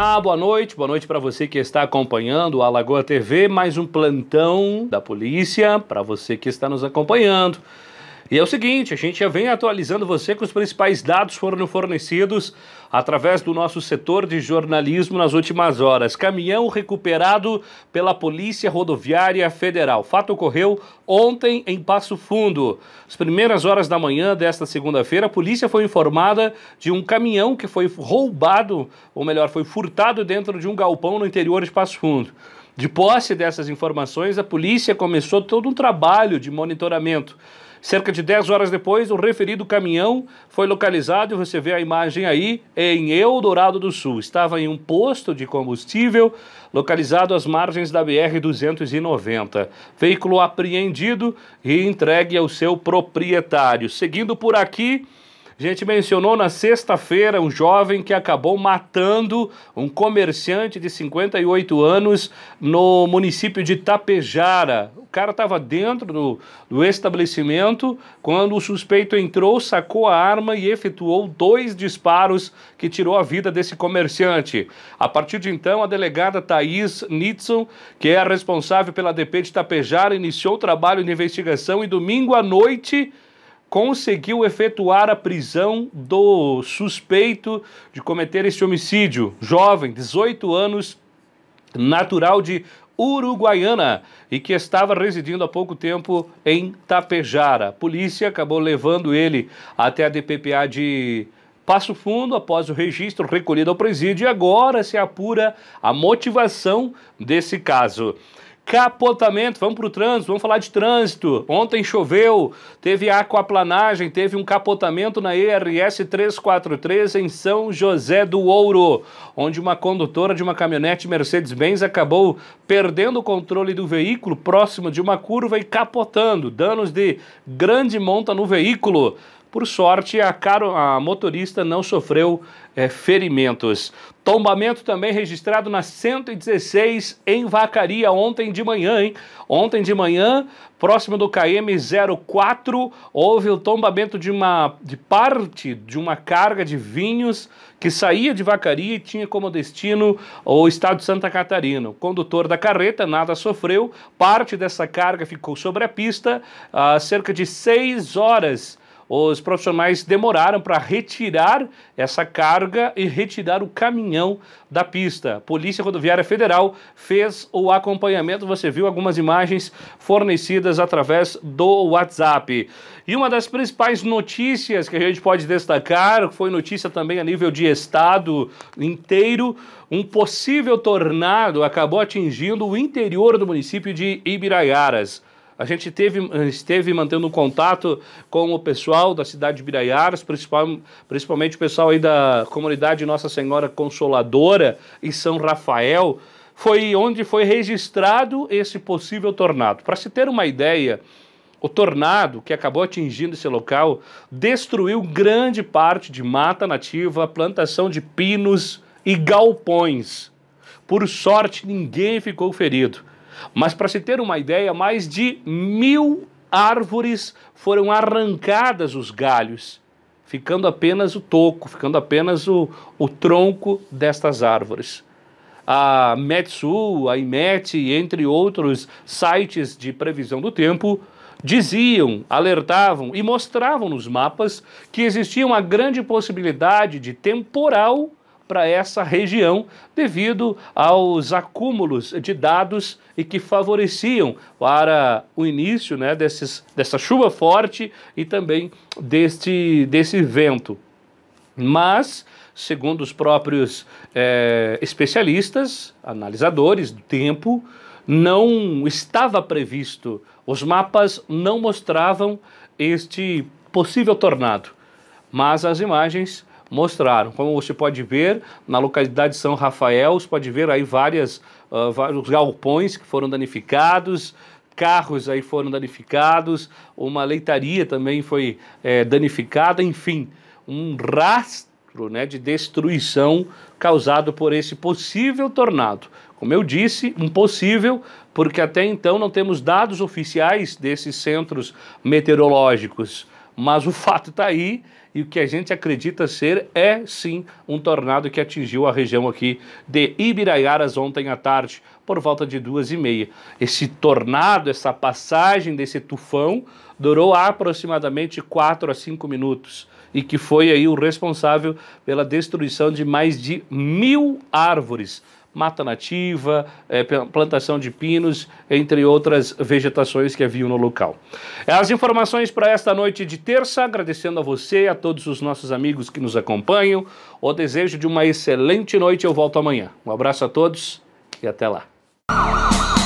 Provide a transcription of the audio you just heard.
Olá, boa noite, boa noite para você que está acompanhando o Alagoa TV, mais um plantão da polícia para você que está nos acompanhando. E é o seguinte, a gente já vem atualizando você com os principais dados foram fornecidos através do nosso setor de jornalismo nas últimas horas. Caminhão recuperado pela Polícia Rodoviária Federal. Fato ocorreu ontem em Passo Fundo. As primeiras horas da manhã desta segunda-feira, a polícia foi informada de um caminhão que foi roubado, ou melhor, foi furtado dentro de um galpão no interior de Passo Fundo. De posse dessas informações, a polícia começou todo um trabalho de monitoramento. Cerca de 10 horas depois, o referido caminhão foi localizado, você vê a imagem aí, em Eldorado do Sul. Estava em um posto de combustível localizado às margens da BR-290. Veículo apreendido e entregue ao seu proprietário. Seguindo por aqui, a gente mencionou na sexta-feira um jovem que acabou matando um comerciante de 58 anos no município de Tapejara. O cara estava dentro do, do estabelecimento quando o suspeito entrou, sacou a arma e efetuou dois disparos que tirou a vida desse comerciante. A partir de então, a delegada Thaís Nitson, que é a responsável pela DP de Tapejara, iniciou o trabalho de investigação e domingo à noite conseguiu efetuar a prisão do suspeito de cometer este homicídio, jovem, 18 anos, natural de uruguaiana e que estava residindo há pouco tempo em Tapejara. A polícia acabou levando ele até a DPPA de Passo Fundo após o registro recolhido ao presídio e agora se apura a motivação desse caso capotamento. Vamos para o trânsito, vamos falar de trânsito. Ontem choveu, teve aquaplanagem, teve um capotamento na ERS 343 em São José do Ouro, onde uma condutora de uma caminhonete Mercedes-Benz acabou perdendo o controle do veículo próximo de uma curva e capotando. Danos de grande monta no veículo. Por sorte, a, caro, a motorista não sofreu é, ferimentos. Tombamento também registrado na 116 em Vacaria ontem de manhã, hein? Ontem de manhã, próximo do KM 04, houve o tombamento de uma de parte de uma carga de vinhos que saía de Vacaria e tinha como destino o estado de Santa Catarina. O condutor da carreta nada sofreu, parte dessa carga ficou sobre a pista há cerca de 6 horas os profissionais demoraram para retirar essa carga e retirar o caminhão da pista. Polícia Rodoviária Federal fez o acompanhamento. Você viu algumas imagens fornecidas através do WhatsApp. E uma das principais notícias que a gente pode destacar foi notícia também a nível de estado inteiro. Um possível tornado acabou atingindo o interior do município de Ibiraiaras. A gente teve, esteve mantendo contato com o pessoal da cidade de Biraiaras, principal, principalmente o pessoal aí da comunidade Nossa Senhora Consoladora em São Rafael. Foi onde foi registrado esse possível tornado. Para se ter uma ideia, o tornado que acabou atingindo esse local destruiu grande parte de mata nativa, plantação de pinos e galpões. Por sorte, ninguém ficou ferido. Mas para se ter uma ideia, mais de mil árvores foram arrancadas os galhos, ficando apenas o toco, ficando apenas o, o tronco destas árvores. A Metsu, a IMET, entre outros sites de previsão do tempo, diziam, alertavam e mostravam nos mapas que existia uma grande possibilidade de temporal para essa região devido aos acúmulos de dados e que favoreciam para o início né, desses, dessa chuva forte e também deste, desse vento. Mas, segundo os próprios é, especialistas, analisadores do tempo, não estava previsto, os mapas não mostravam este possível tornado, mas as imagens mostraram. Como você pode ver, na localidade de São Rafael, você pode ver aí várias, uh, vários galpões que foram danificados, carros aí foram danificados, uma leitaria também foi é, danificada, enfim, um rastro né, de destruição causado por esse possível tornado. Como eu disse, impossível, porque até então não temos dados oficiais desses centros meteorológicos. Mas o fato está aí e o que a gente acredita ser é sim um tornado que atingiu a região aqui de Ibiraiaras ontem à tarde, por volta de duas e meia. Esse tornado, essa passagem desse tufão, durou aproximadamente quatro a cinco minutos e que foi aí o responsável pela destruição de mais de mil árvores mata nativa, é, plantação de pinos, entre outras vegetações que haviam no local. É, as informações para esta noite de terça, agradecendo a você e a todos os nossos amigos que nos acompanham. O desejo de uma excelente noite, eu volto amanhã. Um abraço a todos e até lá.